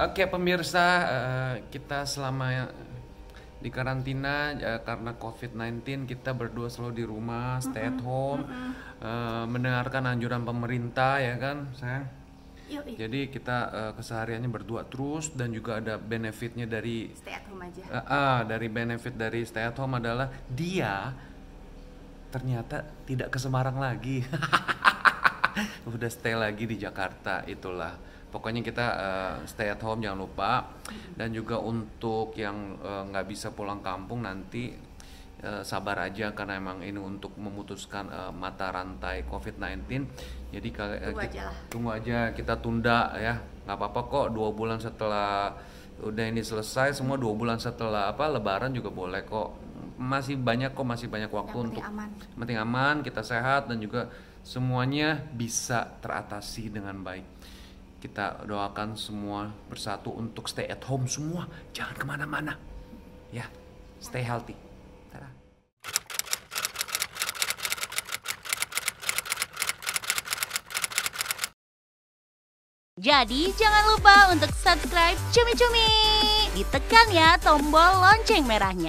Oke pemirsa, eh, kita selama di karantina ya, karena COVID-19 kita berdua selalu di rumah, stay at home, eh, mendengarkan anjuran pemerintah ya kan, saya. Jadi kita eh, kesehariannya berdua terus dan juga ada benefitnya dari stay at home aja. Uh, uh, dari benefit dari stay at home adalah dia ternyata tidak ke Semarang lagi. udah stay lagi di Jakarta itulah pokoknya kita uh, stay at home jangan lupa dan juga untuk yang eh, nggak uh, bisa pulang kampung nanti uh, sabar aja karena emang ini untuk memutuskan uh, mata rantai COVID-19 jadi kalau uh, tunggu aja tunggu aja kita tunda ya nggak apa-apa kok dua bulan setelah udah ini selesai semua dua bulan setelah apa lebaran juga boleh kok masih banyak kok masih banyak waktu yang untuk aman. penting aman kita sehat dan juga semuanya bisa teratasi dengan baik kita doakan semua bersatu untuk stay at home semua jangan kemana-mana ya stay healthy Jadi jangan lupa untuk subscribe Cumi Cumi. Ditekan ya tombol lonceng merahnya.